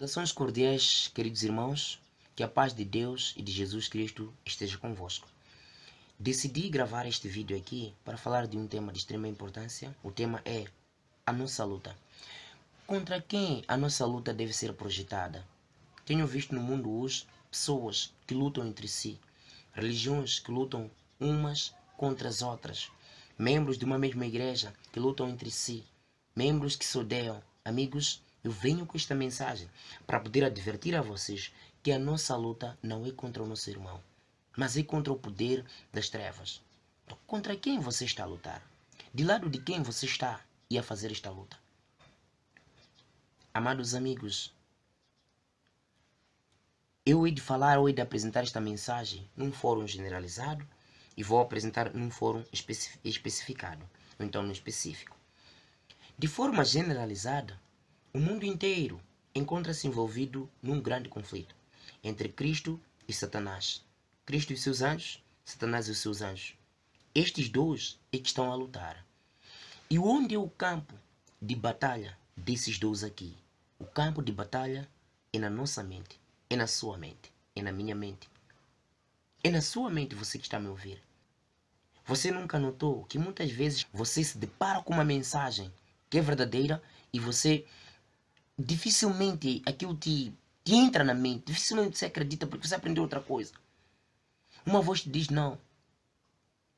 Saudações cordiais, queridos irmãos, que a paz de Deus e de Jesus Cristo esteja convosco. Decidi gravar este vídeo aqui para falar de um tema de extrema importância. O tema é a nossa luta. Contra quem a nossa luta deve ser projetada? Tenho visto no mundo hoje pessoas que lutam entre si, religiões que lutam umas contra as outras, membros de uma mesma igreja que lutam entre si, membros que se odeiam, amigos eu venho com esta mensagem para poder advertir a vocês que a nossa luta não é contra o nosso irmão, mas é contra o poder das trevas. Então, contra quem você está a lutar? De lado de quem você está e a fazer esta luta? Amados amigos, eu hei de falar ou hei de apresentar esta mensagem num fórum generalizado e vou apresentar num fórum especificado, ou então no específico. De forma generalizada, o mundo inteiro encontra-se envolvido num grande conflito entre Cristo e Satanás. Cristo e seus anjos, Satanás e seus anjos. Estes dois é que estão a lutar. E onde é o campo de batalha desses dois aqui? O campo de batalha é na nossa mente, é na sua mente, é na minha mente. É na sua mente você que está a me ouvir. Você nunca notou que muitas vezes você se depara com uma mensagem que é verdadeira e você dificilmente aquilo te, te entra na mente, dificilmente você acredita porque você aprendeu outra coisa. Uma voz te diz: não,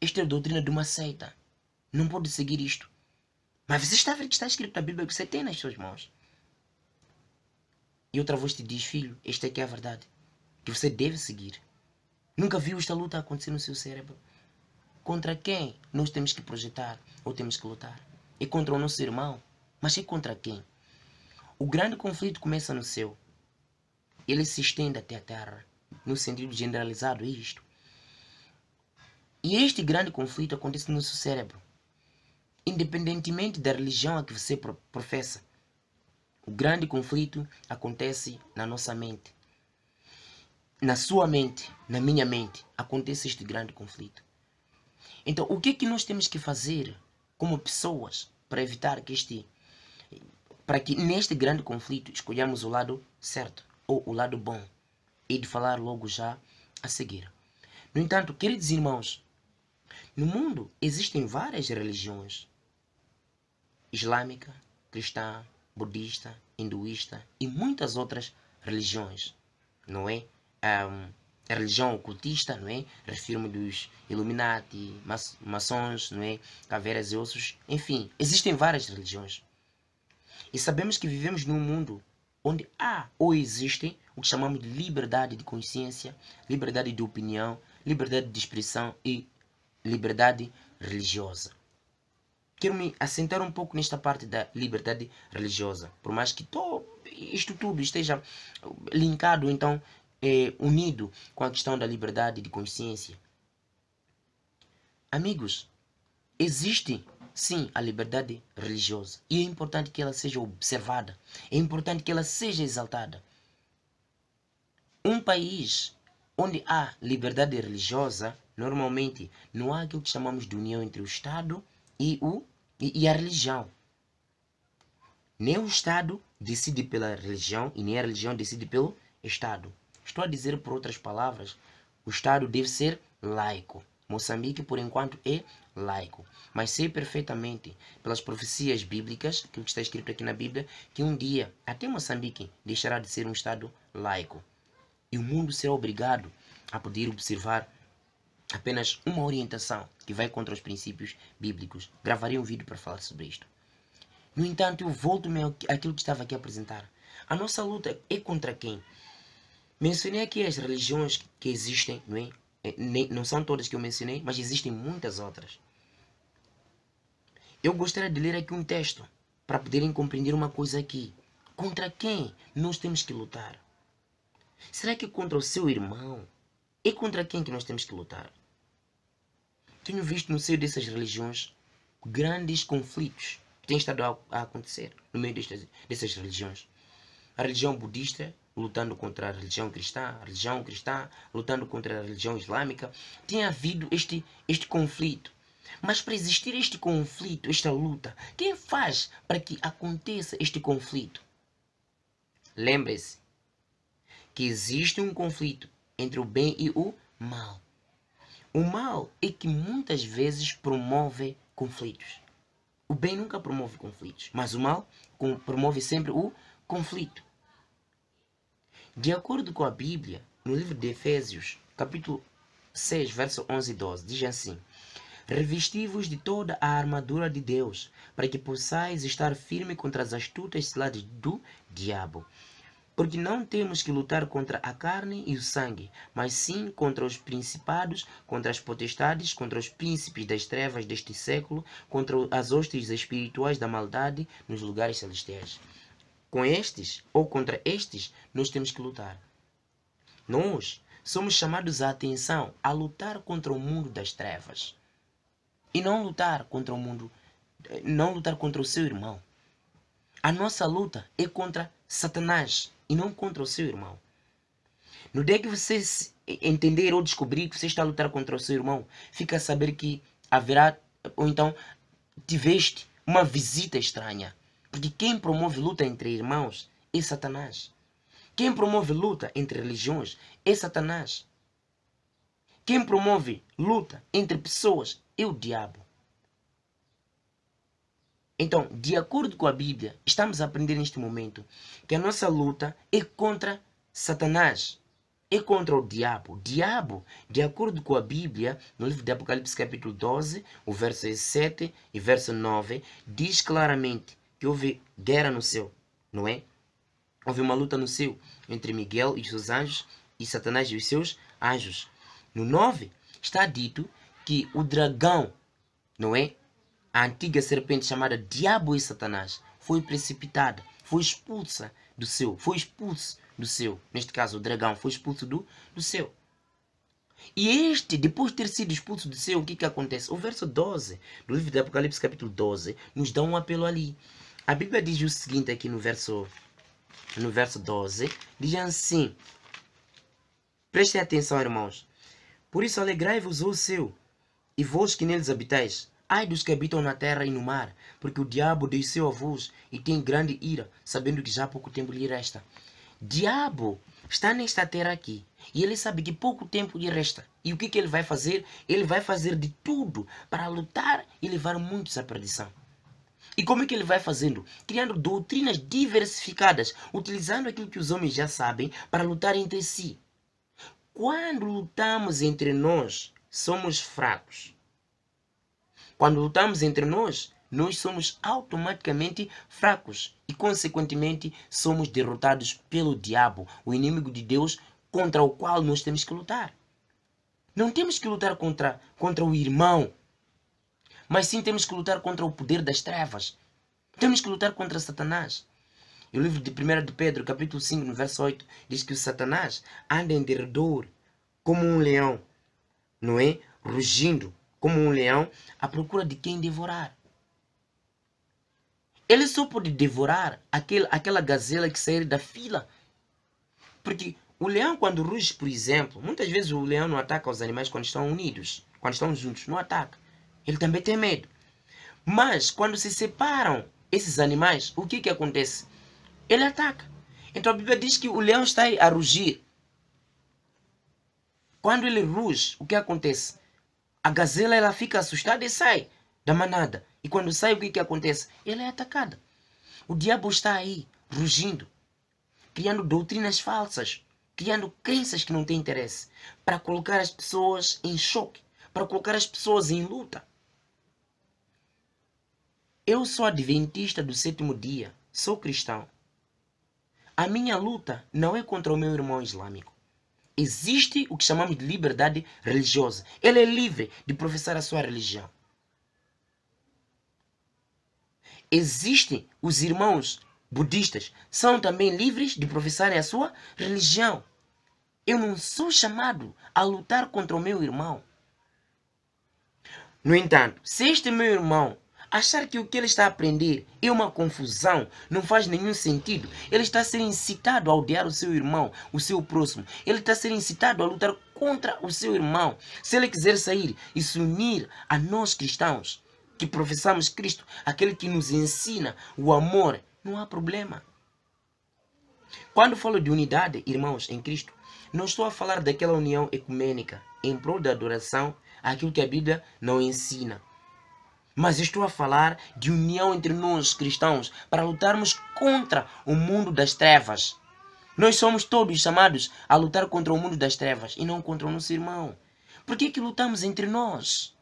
esta é a doutrina de uma seita, não pode seguir isto. Mas você está a ver que está escrito na Bíblia que você tem nas suas mãos. E outra voz te diz: filho, esta aqui é, é a verdade, que você deve seguir. Nunca viu esta luta acontecer no seu cérebro? Contra quem nós temos que projetar ou temos que lutar? É contra o nosso irmão, mas é contra quem? O grande conflito começa no céu. Ele se estende até a terra, no sentido generalizado, é isto. E este grande conflito acontece no seu cérebro, independentemente da religião a que você professa. O grande conflito acontece na nossa mente. Na sua mente, na minha mente, acontece este grande conflito. Então, o que é que nós temos que fazer como pessoas para evitar que este para que neste grande conflito escolhamos o lado certo ou o lado bom e de falar logo já a seguir. No entanto, queridos irmãos, no mundo existem várias religiões: islâmica, cristã, budista, hinduísta e muitas outras religiões, não é? Um, a religião ocultista, não é? Refiro-me dos Illuminati, maçons, não é? Caveiras e ossos, enfim, existem várias religiões. E sabemos que vivemos num mundo onde há ah, ou existem o que chamamos de liberdade de consciência, liberdade de opinião, liberdade de expressão e liberdade religiosa. Quero me assentar um pouco nesta parte da liberdade religiosa, por mais que isto tudo esteja linkado, então, é, unido com a questão da liberdade de consciência. Amigos, existe sim a liberdade religiosa. E é importante que ela seja observada, é importante que ela seja exaltada. Um país onde há liberdade religiosa, normalmente não há aquilo que chamamos de união entre o Estado e, o, e, e a religião. Nem o Estado decide pela religião e nem a religião decide pelo Estado. Estou a dizer, por outras palavras, o Estado deve ser laico. Moçambique, por enquanto, é laico. Mas sei perfeitamente, pelas profecias bíblicas, que está escrito aqui na Bíblia, que um dia até Moçambique deixará de ser um Estado laico. E o mundo será obrigado a poder observar apenas uma orientação que vai contra os princípios bíblicos. Gravarei um vídeo para falar sobre isto. No entanto, eu volto-me àquilo que estava aqui a apresentar. A nossa luta é contra quem? Mencionei aqui as religiões que existem, não é? É, nem, não são todas que eu mencionei, mas existem muitas outras. Eu gostaria de ler aqui um texto para poderem compreender uma coisa aqui. Contra quem nós temos que lutar? Será que é contra o seu irmão? É contra quem que nós temos que lutar? Tenho visto no seio dessas religiões grandes conflitos que têm estado a, a acontecer no meio destas, dessas religiões. A religião budista lutando contra a religião cristã, a religião cristã lutando contra a religião islâmica, tem havido este, este conflito. Mas para existir este conflito, esta luta, quem faz para que aconteça este conflito? Lembre-se que existe um conflito entre o bem e o mal. O mal é que muitas vezes promove conflitos. O bem nunca promove conflitos, mas o mal promove sempre o conflito. De acordo com a Bíblia, no livro de Efésios, capítulo 6, verso 11 e 12, diz assim: Revesti-vos de toda a armadura de Deus, para que possais estar firme contra as astutas ciladas do diabo. Porque não temos que lutar contra a carne e o sangue, mas sim contra os principados, contra as potestades, contra os príncipes das trevas deste século, contra as hostes espirituais da maldade nos lugares celestiais com estes ou contra estes, nós temos que lutar. Nós somos chamados a atenção a lutar contra o mundo das trevas e não lutar contra o mundo, não lutar contra o seu irmão. A nossa luta é contra Satanás e não contra o seu irmão. No dia que você entender ou descobrir que você está a lutar contra o seu irmão, fica a saber que haverá, ou então tiveste uma visita estranha porque quem promove luta entre irmãos é Satanás. Quem promove luta entre religiões é Satanás. Quem promove luta entre pessoas é o diabo. Então, de acordo com a Bíblia, estamos a aprender neste momento que a nossa luta é contra Satanás, é contra o diabo. Diabo, de acordo com a Bíblia, no livro de Apocalipse capítulo 12, o verso 7 e verso 9, diz claramente que houve guerra no céu, não é? Houve uma luta no céu entre Miguel e seus anjos e Satanás e os seus anjos. No 9 está dito que o dragão, não é? A antiga serpente chamada Diabo e Satanás foi precipitada, foi expulsa do céu, foi expulso do céu. Neste caso, o dragão foi expulso do, do céu. E este, depois de ter sido expulso do céu, o que, que acontece? O verso 12 do livro de Apocalipse, capítulo 12, nos dá um apelo ali. A Bíblia diz o seguinte aqui no verso, no verso 12. Diz assim, prestem atenção, irmãos. Por isso alegrai-vos, o seu, e vós que neles habitais. Ai dos que habitam na terra e no mar, porque o diabo desceu a vós e tem grande ira, sabendo que já há pouco tempo lhe resta. Diabo está nesta terra aqui e ele sabe que pouco tempo lhe resta. E o que, que ele vai fazer? Ele vai fazer de tudo para lutar e levar muitos à perdição. E como é que ele vai fazendo? Criando doutrinas diversificadas, utilizando aquilo que os homens já sabem para lutar entre si. Quando lutamos entre nós, somos fracos. Quando lutamos entre nós, nós somos automaticamente fracos e, consequentemente, somos derrotados pelo diabo, o inimigo de Deus contra o qual nós temos que lutar. Não temos que lutar contra, contra o irmão mas sim temos que lutar contra o poder das trevas. Temos que lutar contra Satanás. E o livro de 1 de Pedro, capítulo 5, no verso 8, diz que o Satanás anda em derredor como um leão, não é? Rugindo como um leão à procura de quem devorar. Ele só pode devorar aquele, aquela gazela que sair da fila. Porque o leão, quando ruge, por exemplo, muitas vezes o leão não ataca os animais quando estão unidos, quando estão juntos, não ataca. Ele também tem medo. Mas quando se separam esses animais, o que, que acontece? Ele ataca. Então a Bíblia diz que o leão está a rugir. Quando ele ruge, o que acontece? A gazela ela fica assustada e sai da manada. E quando sai, o que, que acontece? Ela é atacada. O diabo está aí, rugindo, criando doutrinas falsas, criando crenças que não têm interesse, para colocar as pessoas em choque, para colocar as pessoas em luta. Eu sou adventista do sétimo dia, sou cristão. A minha luta não é contra o meu irmão islâmico. Existe o que chamamos de liberdade religiosa. Ele é livre de professar a sua religião. Existem os irmãos budistas, são também livres de professarem a sua religião. Eu não sou chamado a lutar contra o meu irmão. No entanto, se este meu irmão Achar que o que ele está a aprender é uma confusão, não faz nenhum sentido. Ele está a ser incitado a odiar o seu irmão, o seu próximo. Ele está a ser incitado a lutar contra o seu irmão. Se ele quiser sair e se unir a nós cristãos, que professamos Cristo, aquele que nos ensina o amor, não há problema. Quando falo de unidade, irmãos, em Cristo, não estou a falar daquela união ecumênica em prol da adoração àquilo que a Bíblia não ensina. Mas estou a falar de união entre nós cristãos para lutarmos contra o mundo das trevas. Nós somos todos chamados a lutar contra o mundo das trevas e não contra o nosso irmão. Por que, é que lutamos entre nós?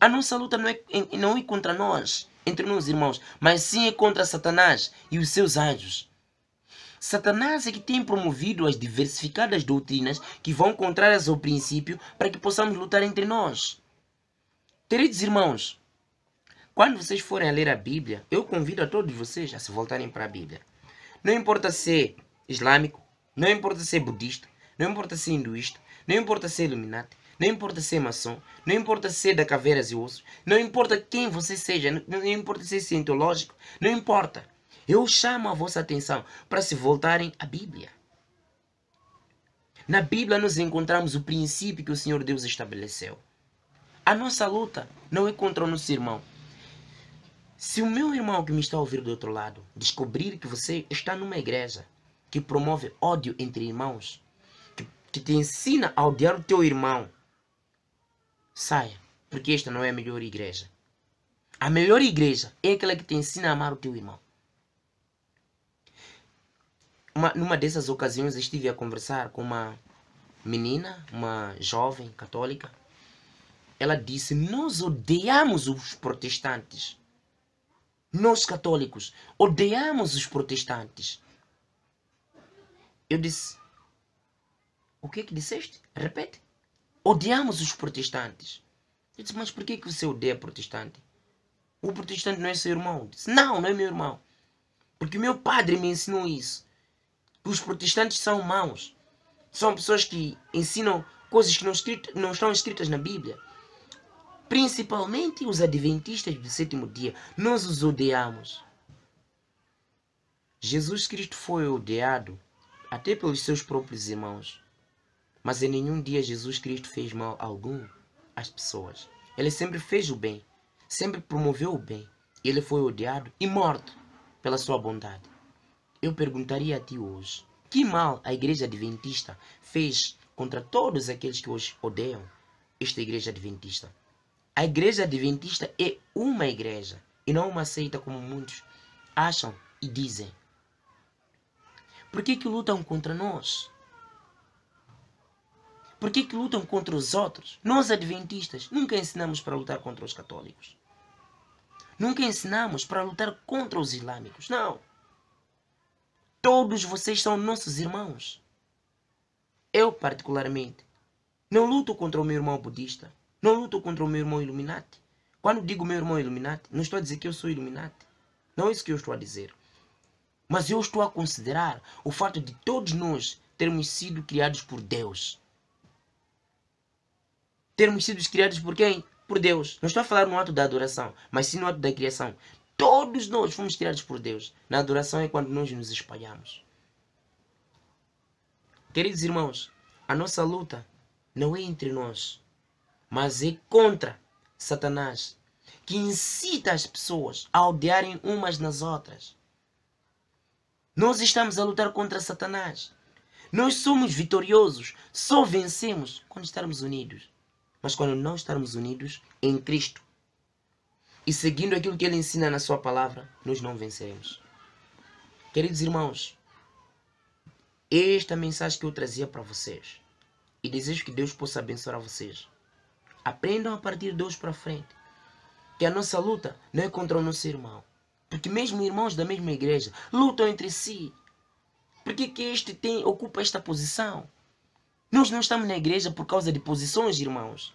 A nossa luta não é, não é contra nós, entre nós irmãos, mas sim é contra Satanás e os seus anjos. Satanás é que tem promovido as diversificadas doutrinas que vão contrárias ao princípio para que possamos lutar entre nós. Queridos irmãos, quando vocês forem ler a Bíblia, eu convido a todos vocês a se voltarem para a Bíblia. Não importa ser islâmico, não importa ser budista, não importa ser hinduísta, não importa ser iluminati, não importa ser maçom, não importa ser da caveiras e ossos, não importa quem você seja, não importa ser cientológico, não importa. Eu chamo a vossa atenção para se voltarem à Bíblia. Na Bíblia nós encontramos o princípio que o Senhor Deus estabeleceu. A nossa luta não é contra o nosso irmão, se o meu irmão que me está a ouvir do outro lado descobrir que você está numa igreja que promove ódio entre irmãos, que, que te ensina a odiar o teu irmão, saia, porque esta não é a melhor igreja. A melhor igreja é aquela que te ensina a amar o teu irmão. Uma, numa dessas ocasiões estive a conversar com uma menina, uma jovem católica. Ela disse: Nós odiamos os protestantes nós católicos odiamos os protestantes. Eu disse: O que é que disseste? Repete. Odiamos os protestantes. Eu disse: Mas por que, é que você odeia protestante? O protestante não é seu irmão. Eu disse, não, não é meu irmão. Porque meu padre me ensinou isso. Que os protestantes são maus. São pessoas que ensinam coisas que não, escrito, não estão escritas na Bíblia principalmente os adventistas do sétimo dia, nós os odiamos. Jesus Cristo foi odiado até pelos seus próprios irmãos, mas em nenhum dia Jesus Cristo fez mal algum às pessoas. Ele sempre fez o bem, sempre promoveu o bem. Ele foi odiado e morto pela sua bondade. Eu perguntaria a ti hoje: que mal a igreja adventista fez contra todos aqueles que hoje odeiam esta igreja adventista? A igreja adventista é uma igreja e não uma seita como muitos acham e dizem. Por que, que lutam contra nós? Por que, que lutam contra os outros? Nós adventistas nunca ensinamos para lutar contra os católicos. Nunca ensinamos para lutar contra os islâmicos. Não. Todos vocês são nossos irmãos. Eu, particularmente, não luto contra o meu irmão budista. Não luto contra o meu irmão Illuminati. Quando digo meu irmão Illuminati, não estou a dizer que eu sou Illuminati. Não é isso que eu estou a dizer. Mas eu estou a considerar o fato de todos nós termos sido criados por Deus. Termos sido criados por quem? Por Deus. Não estou a falar no ato da adoração, mas sim no ato da criação. Todos nós fomos criados por Deus. Na adoração é quando nós nos espalhamos. Queridos irmãos, a nossa luta não é entre nós mas é contra Satanás, que incita as pessoas a odiarem umas nas outras. Nós estamos a lutar contra Satanás. Nós somos vitoriosos, só vencemos quando estarmos unidos. Mas quando não estarmos unidos em Cristo e seguindo aquilo que Ele ensina na Sua palavra, nós não venceremos. Queridos irmãos, esta mensagem que eu trazia para vocês e desejo que Deus possa abençoar vocês Aprendam a partir de hoje para frente que a nossa luta não é contra o nosso irmão. Porque mesmo irmãos da mesma igreja lutam entre si. Por que este tem, ocupa esta posição? Nós não estamos na igreja por causa de posições, irmãos.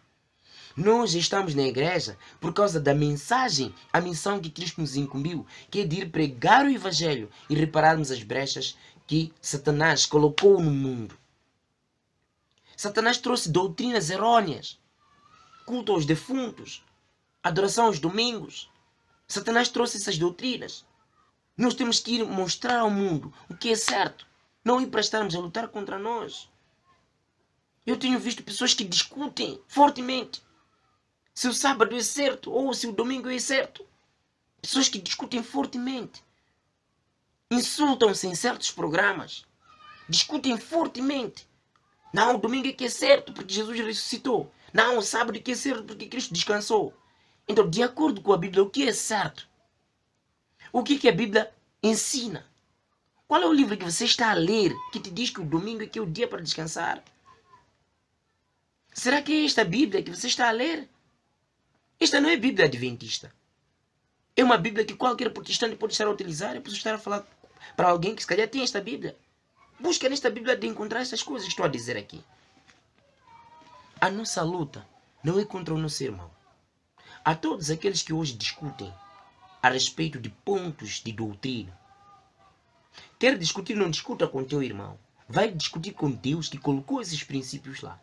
Nós estamos na igreja por causa da mensagem, a missão que Cristo nos incumbiu, que é de ir pregar o Evangelho e repararmos as brechas que Satanás colocou no mundo. Satanás trouxe doutrinas errôneas culto aos defuntos, adoração aos domingos. Satanás trouxe essas doutrinas. Nós temos que ir mostrar ao mundo o que é certo, não ir para estarmos a lutar contra nós. Eu tenho visto pessoas que discutem fortemente se o sábado é certo ou se o domingo é certo. Pessoas que discutem fortemente, insultam-se em certos programas, discutem fortemente. Não, o domingo é que é certo porque Jesus ressuscitou. Não, sabe do que é certo porque Cristo descansou. Então, de acordo com a Bíblia, o que é certo? O que, que a Bíblia ensina? Qual é o livro que você está a ler que te diz que o domingo é que é o dia para descansar? Será que é esta Bíblia que você está a ler? Esta não é Bíblia adventista. É uma Bíblia que qualquer protestante pode estar a utilizar. Eu posso estar a falar para alguém que se calhar tem esta Bíblia. Busca nesta Bíblia de encontrar estas coisas que estou a dizer aqui. A nossa luta não é contra o nosso irmão. A todos aqueles que hoje discutem a respeito de pontos de doutrina, quer discutir, não discuta com teu irmão. Vai discutir com Deus que colocou esses princípios lá.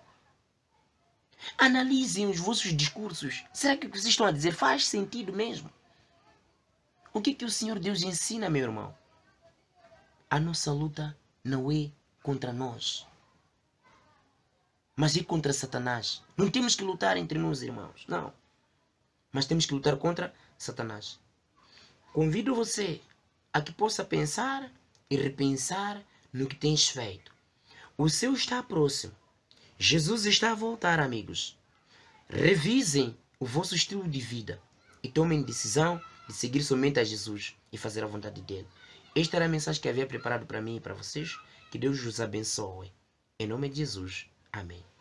Analisem os vossos discursos. Será que o que vocês estão a dizer faz sentido mesmo? O que, é que o Senhor Deus ensina, meu irmão? A nossa luta não é contra nós mas e contra Satanás? Não temos que lutar entre nós, irmãos, não. Mas temos que lutar contra Satanás. Convido você a que possa pensar e repensar no que tens feito. O seu está próximo. Jesus está a voltar, amigos. Revisem o vosso estilo de vida e tomem decisão de seguir somente a Jesus e fazer a vontade dele. Esta era a mensagem que havia preparado para mim e para vocês. Que Deus os abençoe. Em nome de Jesus. Amen.